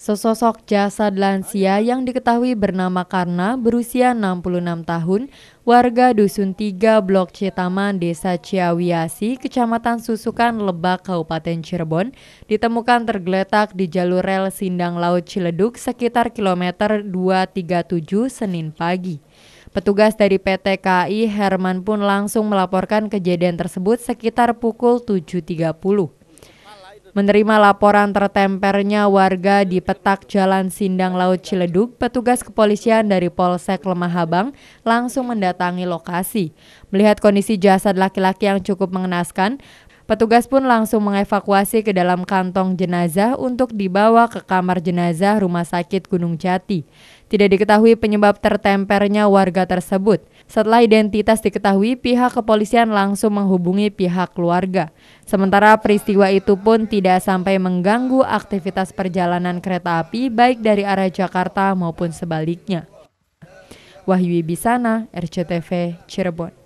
Sesosok jasad lansia yang diketahui bernama Karna berusia 66 tahun, warga Dusun 3 Blok C Taman Desa Ciawiasi, Kecamatan Susukan, Lebak, Kabupaten Cirebon, ditemukan tergeletak di jalur rel Sindang Laut Ciledug sekitar kilometer 237 Senin pagi. Petugas dari PT KAI Herman pun langsung melaporkan kejadian tersebut sekitar pukul 7.30. Menerima laporan tertempernya warga di petak Jalan Sindang Laut Ciledug, petugas kepolisian dari Polsek Lemahabang langsung mendatangi lokasi. Melihat kondisi jasad laki-laki yang cukup mengenaskan, petugas pun langsung mengevakuasi ke dalam kantong jenazah untuk dibawa ke kamar jenazah Rumah Sakit Gunung Jati. Tidak diketahui penyebab tertempernya warga tersebut. Setelah identitas diketahui, pihak kepolisian langsung menghubungi pihak keluarga. Sementara peristiwa itu pun tidak sampai mengganggu aktivitas perjalanan kereta api baik dari arah Jakarta maupun sebaliknya. Wahyu Bisana, RCTV, Cirebon.